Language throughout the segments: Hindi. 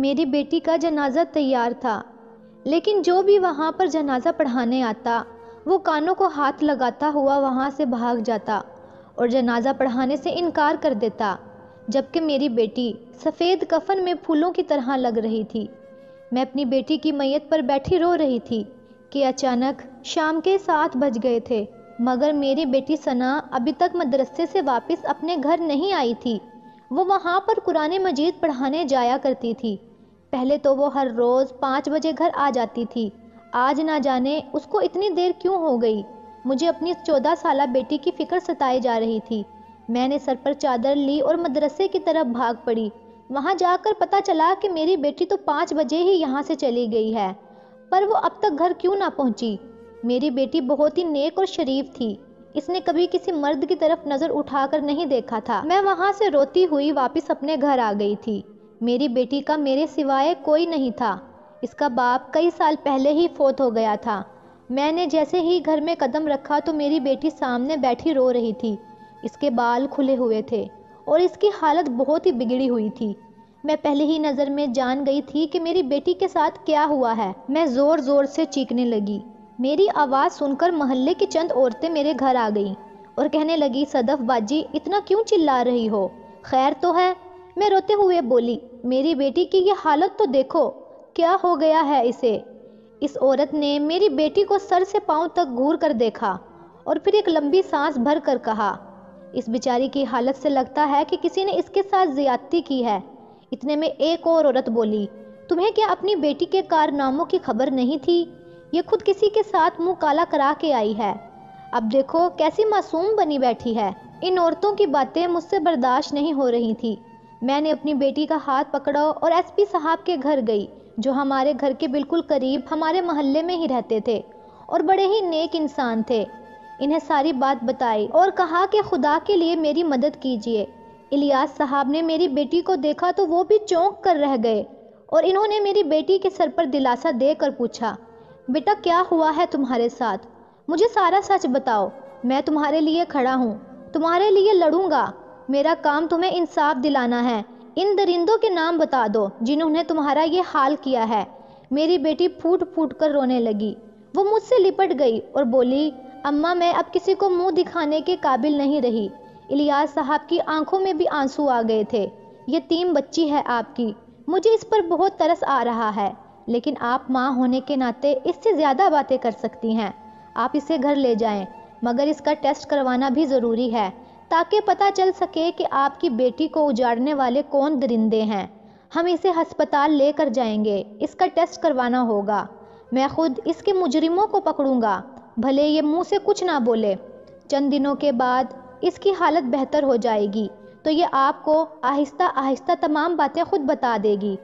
मेरी बेटी का जनाजा तैयार था लेकिन जो भी वहाँ पर जनाजा पढ़ाने आता वो कानों को हाथ लगाता हुआ वहाँ से भाग जाता और जनाजा पढ़ाने से इनकार कर देता जबकि मेरी बेटी सफ़ेद कफन में फूलों की तरह लग रही थी मैं अपनी बेटी की मैयत पर बैठी रो रही थी कि अचानक शाम के सात बज गए थे मगर मेरी बेटी सना अभी तक मदरसे से वापस अपने घर नहीं आई थी वो वहाँ पर कुरान मजीद पढ़ाने जाया करती थी पहले तो वो हर रोज़ पाँच बजे घर आ जाती थी आज ना जाने उसको इतनी देर क्यों हो गई मुझे अपनी चौदह साल बेटी की फ़िक्र सताई जा रही थी मैंने सर पर चादर ली और मदरसे की तरफ भाग पड़ी वहाँ जाकर पता चला कि मेरी बेटी तो पाँच बजे ही यहाँ से चली गई है पर वो अब तक घर क्यों ना पहुँची मेरी बेटी बहुत ही नेक और शरीफ थी इसने कभी किसी मर्द की तरफ नज़र उठाकर नहीं देखा था मैं वहाँ से रोती हुई वापस अपने घर आ गई थी मेरी बेटी का मेरे सिवाय कोई नहीं था इसका बाप कई साल पहले ही फोत हो गया था मैंने जैसे ही घर में कदम रखा तो मेरी बेटी सामने बैठी रो रही थी इसके बाल खुले हुए थे और इसकी हालत बहुत ही बिगड़ी हुई थी मैं पहले ही नज़र में जान गई थी कि मेरी बेटी के साथ क्या हुआ है मैं ज़ोर ज़ोर से चीखने लगी मेरी आवाज़ सुनकर मोहल्ले की चंद औरतें मेरे घर आ गईं और कहने लगी सदफ बाजी इतना क्यों चिल्ला रही हो खैर तो है मैं रोते हुए बोली मेरी बेटी की ये हालत तो देखो क्या हो गया है इसे इस औरत ने मेरी बेटी को सर से पांव तक घूर कर देखा और फिर एक लंबी सांस भर कर कहा इस बेचारी की हालत से लगता है कि किसी ने इसके साथ ज्यादती की है इतने में एक और औरत बोली तुम्हें क्या अपनी बेटी के कारनामों की खबर नहीं थी ये खुद किसी के साथ मुंह काला करा के आई है अब देखो कैसी मासूम बनी बैठी है इन औरतों की बातें मुझसे बर्दाश्त नहीं हो रही थी मैंने अपनी बेटी का हाथ पकड़ा और एसपी साहब के घर गई जो हमारे घर के बिल्कुल करीब हमारे मोहल्ले में ही रहते थे और बड़े ही नेक इंसान थे इन्हें सारी बात बताई और कहा कि खुदा के लिए मेरी मदद कीजिए इलियास साहब ने मेरी बेटी को देखा तो वो भी चौंक कर रह गए और इन्होंने मेरी बेटी के सर पर दिलासा देकर पूछा बेटा क्या हुआ है तुम्हारे साथ मुझे सारा सच बताओ मैं तुम्हारे लिए खड़ा हूँ तुम्हारे लिए लड़ूंगा मेरा काम तुम्हें इंसाफ दिलाना है इन दरिंदों के नाम बता दो जिन्होंने तुम्हारा ये हाल किया है मेरी बेटी फूट फूट कर रोने लगी वो मुझसे लिपट गई और बोली अम्मा मैं अब किसी को मुंह दिखाने के काबिल नहीं रही इलियास साहब की आंखों में भी आंसू आ गए थे ये तीन बच्ची है आपकी मुझे इस पर बहुत तरस आ रहा है लेकिन आप माँ होने के नाते इससे ज़्यादा बातें कर सकती हैं आप इसे घर ले जाएं, मगर इसका टेस्ट करवाना भी ज़रूरी है ताकि पता चल सके कि आपकी बेटी को उजाड़ने वाले कौन दरिंदे हैं हम इसे हस्पताल लेकर जाएंगे इसका टेस्ट करवाना होगा मैं खुद इसके मुजरिमों को पकड़ूंगा भले ये मुंह से कुछ ना बोले चंद दिनों के बाद इसकी हालत बेहतर हो जाएगी तो ये आपको आहिस्ता आहिस्ता तमाम बातें खुद बता देगी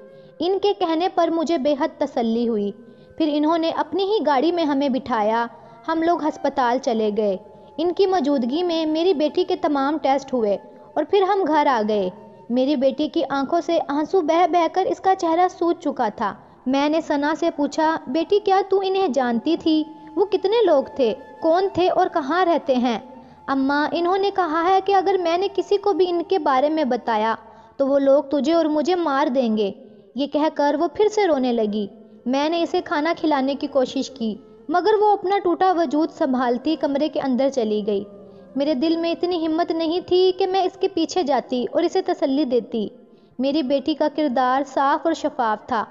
इनके कहने पर मुझे बेहद तसल्ली हुई फिर इन्होंने अपनी ही गाड़ी में हमें बिठाया हम लोग अस्पताल चले गए इनकी मौजूदगी में मेरी बेटी के तमाम टेस्ट हुए और फिर हम घर आ गए मेरी बेटी की आंखों से आंसू बह बहकर इसका चेहरा सूज चुका था मैंने सना से पूछा बेटी क्या तू इन्हें जानती थी वो कितने लोग थे कौन थे और कहाँ रहते हैं अम्मा इन्होंने कहा है कि अगर मैंने किसी को भी इनके बारे में बताया तो वो लोग तुझे और मुझे मार देंगे ये कहकर वो फिर से रोने लगी मैंने इसे खाना खिलाने की कोशिश की मगर वो अपना टूटा वजूद संभालती कमरे के अंदर चली गई मेरे दिल में इतनी हिम्मत नहीं थी कि मैं इसके पीछे जाती और इसे तसल्ली देती मेरी बेटी का किरदार साफ और शफाफ था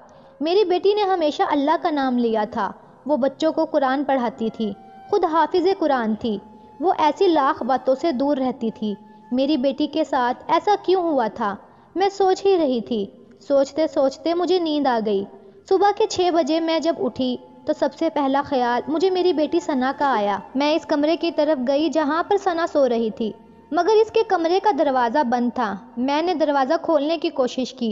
मेरी बेटी ने हमेशा अल्लाह का नाम लिया था वो बच्चों को कुरान पढ़ाती थी खुद हाफिज कुरान थी वो ऐसी लाख बातों से दूर रहती थी मेरी बेटी के साथ ऐसा क्यों हुआ था मैं सोच ही रही थी सोचते सोचते मुझे नींद आ गई सुबह के छः बजे मैं जब उठी तो सबसे पहला ख्याल मुझे मेरी बेटी सना का आया मैं इस कमरे की तरफ गई जहाँ पर सना सो रही थी मगर इसके कमरे का दरवाज़ा बंद था मैंने दरवाज़ा खोलने की कोशिश की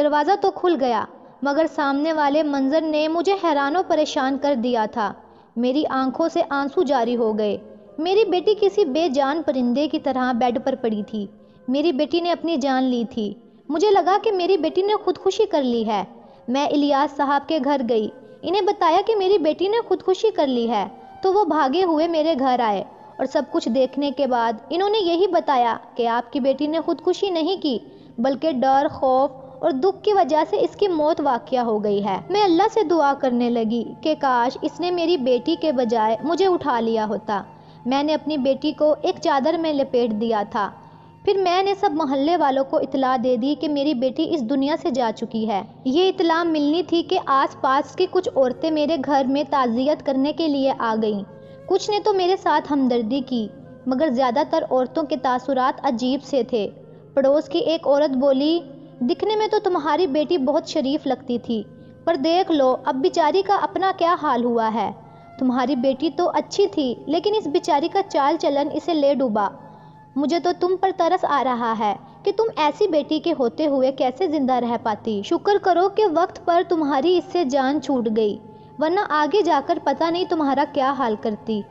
दरवाज़ा तो खुल गया मगर सामने वाले मंजर ने मुझे हैरानों परेशान कर दिया था मेरी आंखों से आंसू जारी हो गए मेरी बेटी किसी बेजान परिंदे की तरह बेड पर पड़ी थी मेरी बेटी ने अपनी जान ली थी मुझे लगा कि मेरी बेटी ने खुदकुशी कर ली है मैं इलियास साहब के घर गई इन्हें बताया कि मेरी बेटी ने खुदकुशी कर ली है तो वो भागे हुए मेरे घर आए और सब कुछ देखने के बाद इन्होंने यही बताया कि आपकी बेटी ने खुदकुशी नहीं की बल्कि डर खौफ और दुख की वजह से इसकी मौत वाक़ हो गई है मैं अल्लाह से दुआ करने लगी कि काश इसने मेरी बेटी के बजाय मुझे उठा लिया होता मैंने अपनी बेटी को एक चादर में लपेट दिया था फिर मैंने सब मोहल्ले वालों को इतला दे दी कि मेरी बेटी इस दुनिया से जा चुकी है ये इतला मिलनी थी कि आस पास की कुछ औरतें मेरे घर में ताज़ियत करने के लिए आ गईं कुछ ने तो मेरे साथ हमदर्दी की मगर ज़्यादातर औरतों के तासुरात अजीब से थे पड़ोस की एक औरत बोली दिखने में तो तुम्हारी बेटी बहुत शरीफ लगती थी पर देख लो अब बेचारी का अपना क्या हाल हुआ है तुम्हारी बेटी तो अच्छी थी लेकिन इस बेचारी का चाल चलन इसे ले डूबा मुझे तो तुम पर तरस आ रहा है कि तुम ऐसी बेटी के होते हुए कैसे ज़िंदा रह पाती शुक्र करो कि वक्त पर तुम्हारी इससे जान छूट गई वरना आगे जाकर पता नहीं तुम्हारा क्या हाल करती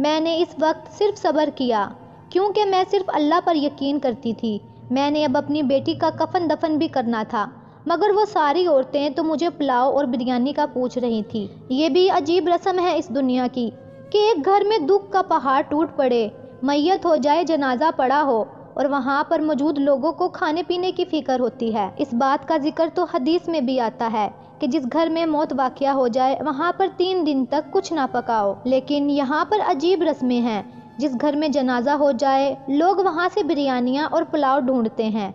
मैंने इस वक्त सिर्फ सब्र किया क्योंकि मैं सिर्फ अल्लाह पर यकीन करती थी मैंने अब अपनी बेटी का कफन दफन भी करना था मगर वो सारी औरतें तो मुझे पुलाव और बिरयानी का पूछ रही थी ये भी अजीब रस्म है इस दुनिया की कि एक घर में दुख का पहाड़ टूट पड़े मैयत हो जाए जनाजा पड़ा हो और वहाँ पर मौजूद लोगों को खाने पीने की फ़िक्र होती है इस बात का जिक्र तो हदीस में भी आता है कि जिस घर में मौत वाक़ हो जाए वहाँ पर तीन दिन तक कुछ ना पकाओ लेकिन यहाँ पर अजीब रस्में हैं जिस घर में जनाजा हो जाए लोग वहाँ से बिरयानियाँ और पुलाव ढूंढते हैं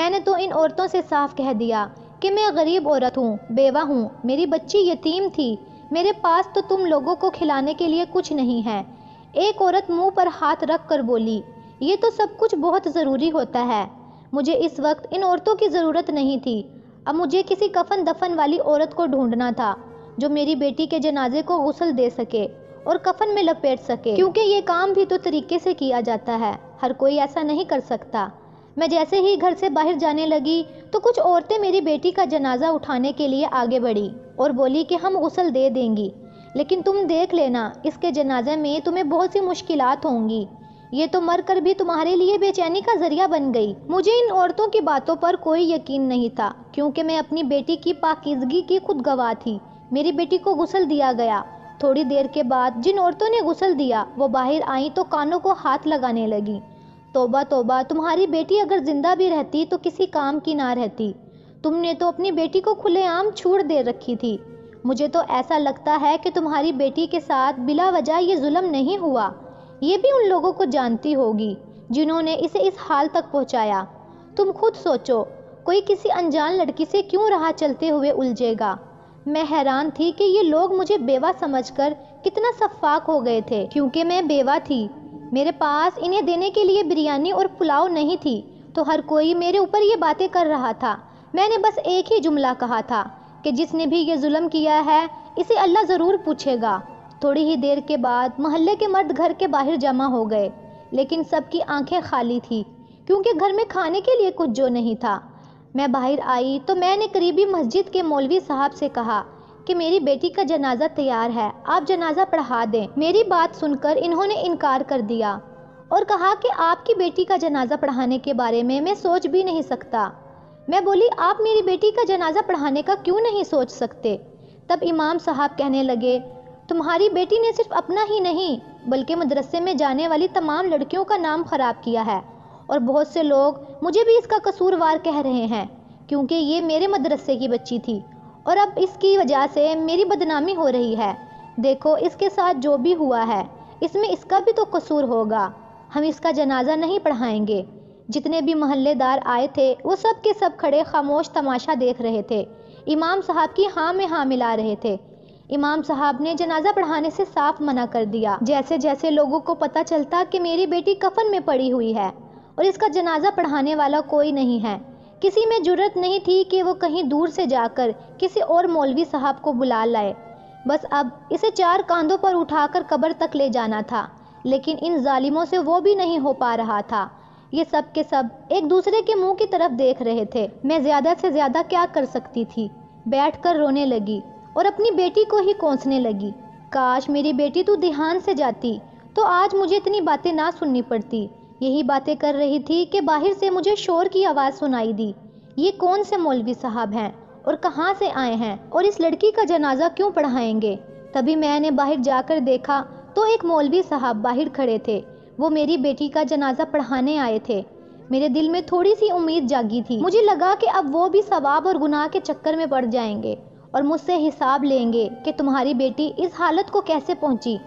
मैंने तो इन औरतों से साफ कह दिया कि मैं गरीब औरत हूँ बेवा हूँ मेरी बच्ची यतीम थी मेरे पास तो तुम लोगों को खिलाने के लिए कुछ नहीं है एक औरत मुंह पर हाथ रख कर बोली ये तो सब कुछ बहुत ज़रूरी होता है मुझे इस वक्त इन औरतों की ज़रूरत नहीं थी अब मुझे किसी कफन दफन वाली औरत को ढूंढना था जो मेरी बेटी के जनाजे को गसल दे सके और कफन में लपेट सके क्योंकि ये काम भी तो तरीके से किया जाता है हर कोई ऐसा नहीं कर सकता मैं जैसे ही घर से बाहर जाने लगी तो कुछ औरतें मेरी बेटी का जनाजा उठाने के लिए आगे बढ़ी और बोली कि हम गसल दे देंगी लेकिन तुम देख लेना इसके जनाजे में तुम्हें बहुत सी मुश्किल होंगी ये तो मर कर भी तुम्हारे लिए बेचैनी का जरिया बन गई मुझे इन औरतों की बातों पर कोई यकीन नहीं था क्योंकि मैं अपनी बेटी की पाकिजगी की खुद गवाह थी मेरी बेटी को गुसल दिया गया थोड़ी देर के बाद जिन औरतों ने गुसल दिया वो बाहर आई तो कानों को हाथ लगाने लगी तोबा तोबा तुम्हारी बेटी अगर जिंदा भी रहती तो किसी काम की ना रहती तुमने तो अपनी बेटी को खुलेआम छूट दे रखी थी मुझे तो ऐसा लगता है कि तुम्हारी बेटी के साथ बिला वजह ये जुल्म नहीं हुआ ये भी उन लोगों को जानती होगी जिन्होंने इसे इस हाल तक पहुंचाया। तुम खुद सोचो कोई किसी अनजान लड़की से क्यों राह चलते हुए उलझेगा मैं हैरान थी कि ये लोग मुझे बेवा समझकर कितना सफाक हो गए थे क्योंकि मैं बेवा थी मेरे पास इन्हें देने के लिए बिरयानी और पुलाव नहीं थी तो हर कोई मेरे ऊपर ये बातें कर रहा था मैंने बस एक ही जुमला कहा था कि जिसने भी ये जुल्म किया है इसे अल्लाह ज़रूर पूछेगा थोड़ी ही देर के बाद मोहल्ले के मर्द घर के बाहर जमा हो गए लेकिन सबकी आंखें खाली थी क्योंकि घर में खाने के लिए कुछ जो नहीं था मैं बाहर आई तो मैंने करीबी मस्जिद के मौलवी साहब से कहा कि मेरी बेटी का जनाजा तैयार है आप जनाजा पढ़ा दें मेरी बात सुनकर इन्होंने इनकार कर दिया और कहा कि आपकी बेटी का जनाजा पढ़ाने के बारे में मैं सोच भी नहीं सकता मैं बोली आप मेरी बेटी का जनाजा पढ़ाने का क्यों नहीं सोच सकते तब इमाम साहब कहने लगे तुम्हारी बेटी ने सिर्फ अपना ही नहीं बल्कि मदरसे में जाने वाली तमाम लड़कियों का नाम ख़राब किया है और बहुत से लोग मुझे भी इसका कसूरवार कह रहे हैं क्योंकि ये मेरे मदरसे की बच्ची थी और अब इसकी वजह से मेरी बदनामी हो रही है देखो इसके साथ जो भी हुआ है इसमें इसका भी तो कसूर होगा हम इसका जनाजा नहीं पढ़ाएंगे जितने भी महल्लेदार आए थे वो सब के सब खड़े खामोश तमाशा देख रहे थे इमाम साहब की हाँ में हाँ मिला रहे थे इमाम साहब ने जनाजा पढ़ाने से साफ मना कर दिया जैसे जैसे लोगों को पता चलता कि मेरी बेटी कफन में पड़ी हुई है और इसका जनाजा पढ़ाने वाला कोई नहीं है किसी में जरूरत नहीं थी कि वो कहीं दूर से जाकर किसी और मौलवी साहब को बुला लाए बस अब इसे चार कांधों पर उठाकर कब्र तक ले जाना था लेकिन इन जालिमों से वो भी नहीं हो पा रहा था ये सब के सब एक दूसरे के मुंह की तरफ देख रहे थे मैं ज्यादा से ज्यादा क्या कर सकती थी बैठकर रोने लगी और अपनी बेटी को ही कोसने लगी काश मेरी बेटी तू ध्यान से जाती तो आज मुझे इतनी बातें ना सुननी पड़ती यही बातें कर रही थी कि बाहर से मुझे शोर की आवाज़ सुनाई दी ये कौन से मौलवी साहब हैं और कहाँ से आए हैं और इस लड़की का जनाजा क्यों पढ़ाएंगे तभी मैंने बाहर जाकर देखा तो एक मौलवी साहब बाहर खड़े थे वो मेरी बेटी का जनाजा पढ़ाने आए थे मेरे दिल में थोड़ी सी उम्मीद जागी थी मुझे लगा कि अब वो भी सवाब और गुनाह के चक्कर में पड़ जाएंगे और मुझसे हिसाब लेंगे कि तुम्हारी बेटी इस हालत को कैसे पहुंची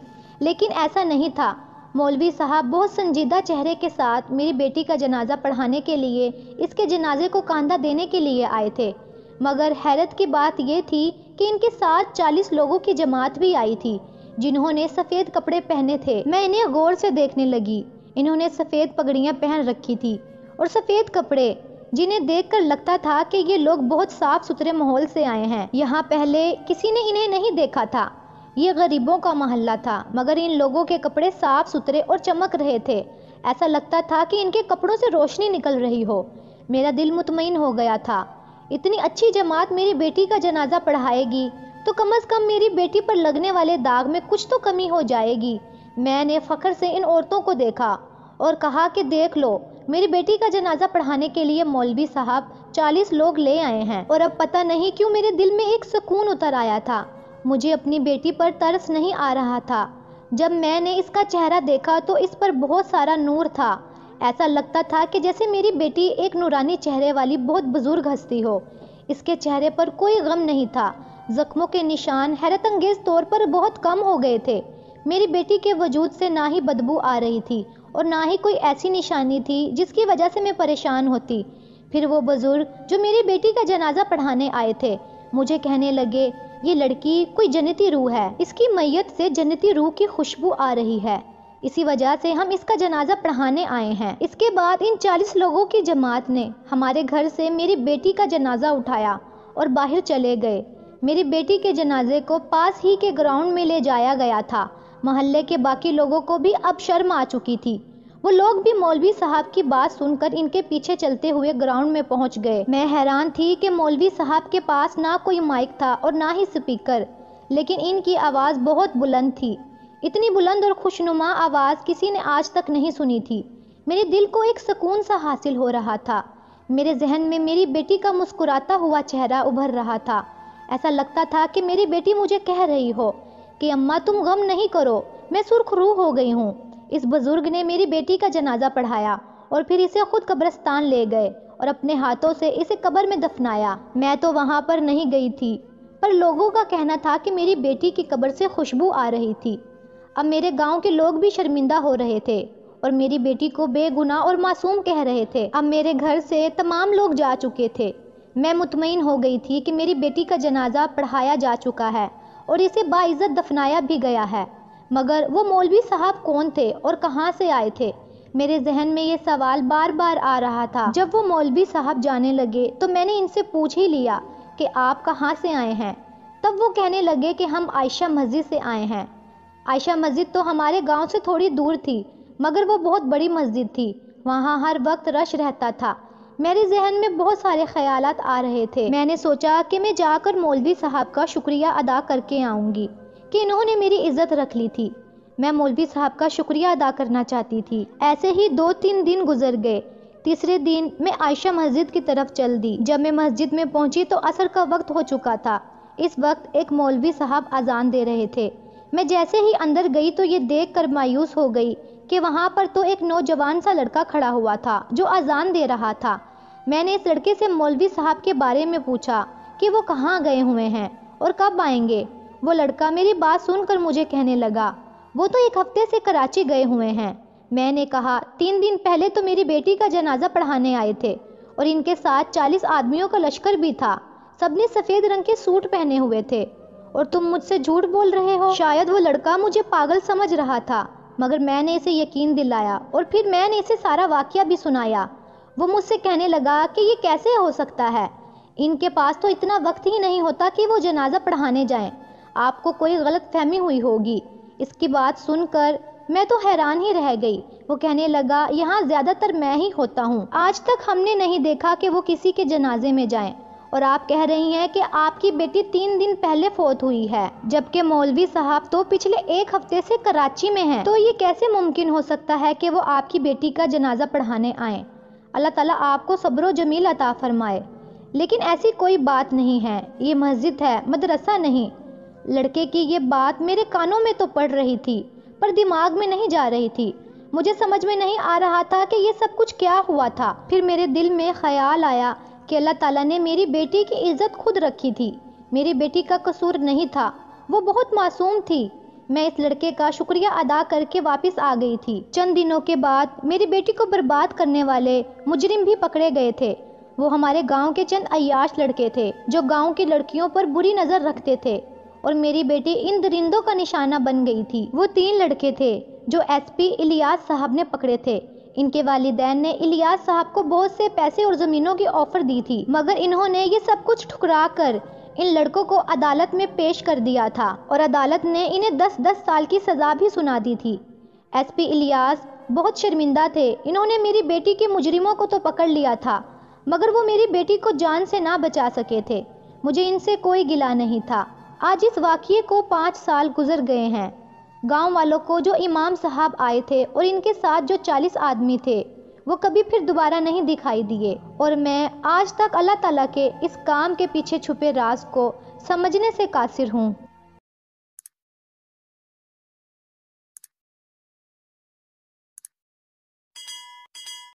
लेकिन ऐसा नहीं था मौलवी साहब बहुत संजीदा चेहरे के साथ मेरी बेटी का जनाजा पढ़ाने के लिए इसके जनाजे को कांधा देने के लिए आए थे मगर हैरत की बात यह थी कि इनके साथ चालीस लोगों की जमात भी आई थी जिन्होंने सफ़ेद कपड़े पहने थे मैं इन्हें गौर से देखने लगी इन्होंने सफ़ेद पगड़ियाँ पहन रखी थी और सफ़ेद कपड़े जिन्हें देखकर लगता था कि ये लोग बहुत साफ सुथरे माहौल से आए हैं यहाँ पहले किसी ने इन्हें नहीं देखा था ये गरीबों का मोहल्ला था मगर इन लोगों के कपड़े साफ सुथरे और चमक रहे थे ऐसा लगता था कि इनके कपड़ों से रोशनी निकल रही हो मेरा दिल मुतमिन हो गया था इतनी अच्छी जमात मेरी बेटी का जनाजा पढ़ाएगी तो कम अज कम मेरी बेटी पर लगने वाले दाग में कुछ तो कमी हो जाएगी मैंने फखर से इन औरतों को देखा और कहा कि देख लो मेरी बेटी का जनाजा पढ़ाने के लिए मौलवी साहब चालीस लोग ले आए हैं और अब पता नहीं क्यों मेरे दिल में एक सुकून उतर आया था मुझे अपनी बेटी पर तरस नहीं आ रहा था जब मैंने इसका चेहरा देखा तो इस पर बहुत सारा नूर था ऐसा लगता था कि जैसे मेरी बेटी एक नूरानी चेहरे वाली बहुत बुजुर्ग हस्ती हो इसके चेहरे पर कोई गम नहीं था जख्मों के निशान हैरत अंगेज तौर पर बहुत कम हो गए थे मेरी बेटी के वजूद से ना ही बदबू आ रही थी और ना ही कोई ऐसी निशानी थी जिसकी वजह से मैं परेशान होती फिर वो बुज़ुर्ग जो मेरी बेटी का जनाजा पढ़ाने आए थे मुझे कहने लगे ये लड़की कोई जनती रूह है इसकी मैयत से जनती रूह की खुशबू आ रही है इसी वजह से हम इसका जनाजा पढ़ाने आए हैं इसके बाद इन चालीस लोगों की जमात ने हमारे घर से मेरी बेटी का जनाजा उठाया और बाहर चले गए मेरी बेटी के जनाजे को पास ही के ग्राउंड में ले जाया गया था मोहल्ले के बाकी लोगों को भी अब शर्म आ चुकी थी वो लोग भी मौलवी साहब की बात सुनकर इनके पीछे चलते हुए ग्राउंड में पहुंच गए मैं हैरान थी कि मौलवी साहब के पास ना कोई माइक था और ना ही स्पीकर लेकिन इनकी आवाज़ बहुत बुलंद थी इतनी बुलंद और खुशनुमा आवाज़ किसी ने आज तक नहीं सुनी थी मेरे दिल को एक सुकून सा हासिल हो रहा था मेरे जहन में मेरी बेटी का मुस्कुराता हुआ चेहरा उभर रहा था ऐसा लगता था कि मेरी बेटी मुझे कह रही हो कि अम्मा तुम गम नहीं करो मैं रूह हो गई हूँ इस बुज़ुर्ग ने मेरी बेटी का जनाजा पढ़ाया और फिर इसे खुद कब्रस्तान ले गए और अपने हाथों से इसे कब्र में दफनाया मैं तो वहाँ पर नहीं गई थी पर लोगों का कहना था कि मेरी बेटी की कब्र से खुशबू आ रही थी अब मेरे गांव के लोग भी शर्मिंदा हो रहे थे और मेरी बेटी को बेगुनाह और मासूम कह रहे थे अब मेरे घर से तमाम लोग जा चुके थे मैं मुतमिन हो गई थी कि मेरी बेटी का जनाजा पढ़ाया जा चुका है और इसे बाइज़त दफनाया भी गया है मगर वो मौलवी साहब कौन थे और कहाँ से आए थे मेरे जहन में ये सवाल बार बार आ रहा था जब वो मौलवी साहब जाने लगे तो मैंने इनसे पूछ ही लिया कि आप कहाँ से आए हैं तब वो कहने लगे कि हम आयशा मस्जिद से आए हैं आयशा मस्जिद तो हमारे गांव से थोड़ी दूर थी मगर वो बहुत बड़ी मस्जिद थी वहाँ हर वक्त रश रहता था मेरे जहन में बहुत सारे ख्याल आ रहे थे मैंने सोचा कि मैं जाकर मौलवी साहब का शुक्रिया अदा करके आऊँगी कि इन्होंने मेरी इज्जत रख ली थी मैं मौलवी साहब का शुक्रिया अदा करना चाहती थी ऐसे ही दो तीन दिन गुजर गए तीसरे दिन मैं आयशा मस्जिद की तरफ चल दी जब मैं मस्जिद में पहुंची तो असर का वक्त हो चुका था इस वक्त एक मौलवी साहब अजान दे रहे थे मैं जैसे ही अंदर गई तो ये देख कर मायूस हो गई कि वहाँ पर तो एक नौजवान सा लड़का खड़ा हुआ था जो अजान दे रहा था मैंने इस लड़के से मौलवी साहब के बारे में पूछा कि वो कहाँ गए हुए हैं और कब आएंगे वो लड़का मेरी बात सुनकर मुझे कहने लगा वो तो एक हफ्ते से कराची गए हुए हैं मैंने कहा तीन दिन पहले तो मेरी बेटी का जनाजा पढ़ाने आए थे और इनके साथ चालीस आदमियों का लश्कर भी था सबने सफ़ेद रंग के सूट पहने हुए थे और तुम मुझसे झूठ बोल रहे हो शायद वो लड़का मुझे पागल समझ रहा था मगर मैंने इसे यकीन दिलाया और फिर मैंने इसे सारा वाक्य भी सुनाया वो मुझसे कहने लगा कि ये कैसे हो सकता है इनके पास तो इतना वक्त ही नहीं होता कि वो जनाजा पढ़ाने जाएं। आपको कोई गलत फहमी हुई होगी इसकी बात सुनकर मैं तो हैरान ही रह गई वो कहने लगा यहाँ ज़्यादातर मैं ही होता हूँ आज तक हमने नहीं देखा कि वो किसी के जनाजे में जाएं और आप कह रही हैं कि आपकी बेटी तीन दिन पहले फोत हुई है जबकि मौलवी साहब तो पिछले एक हफ्ते से कराची में हैं तो ये कैसे मुमकिन हो सकता है कि वो आपकी बेटी का जनाजा पढ़ाने आए अल्लाह ताला आपको सब्र जमील अता फरमाए लेकिन ऐसी कोई बात नहीं है ये मस्जिद है मदरसा नहीं लड़के की ये बात मेरे कानों में तो पड़ रही थी पर दिमाग में नहीं जा रही थी मुझे समझ में नहीं आ रहा था कि ये सब कुछ क्या हुआ था फिर मेरे दिल में ख्याल आया कि अल्लाह ताला ने मेरी बेटी की इज्जत खुद रखी थी मेरी बेटी का कसूर नहीं था वो बहुत मासूम थी मैं इस लड़के का शुक्रिया अदा करके वापस आ गई थी चंद दिनों के बाद मेरी बेटी को बर्बाद करने वाले मुजरिम भी पकड़े गए थे वो हमारे गांव के चंद अयाश लड़के थे जो गांव की लड़कियों पर बुरी नज़र रखते थे और मेरी बेटी इन दरिंदों का निशाना बन गई थी वो तीन लड़के थे जो एसपी इलियास साहब ने पकड़े थे इनके वालिदैन ने इलियास साहब को बहुत से पैसे और ज़मीनों की ऑफर दी थी मगर इन्होंने ये सब कुछ ठुकरा कर इन लड़कों को अदालत में पेश कर दिया था और अदालत ने इन्हें 10-10 साल की सज़ा भी सुना दी थी एसपी इलियास बहुत शर्मिंदा थे इन्होंने मेरी बेटी के मुजरिमों को तो पकड़ लिया था मगर वो मेरी बेटी को जान से ना बचा सके थे मुझे इनसे कोई गिला नहीं था आज इस वाक्य को पाँच साल गुजर गए हैं गांव वालों को जो इमाम साहब आए थे और इनके साथ जो चालीस आदमी थे वो कभी फिर दोबारा नहीं दिखाई दिए और मैं आज तक अल्लाह ताला के इस काम के पीछे छुपे राज को समझने से कासिर हूँ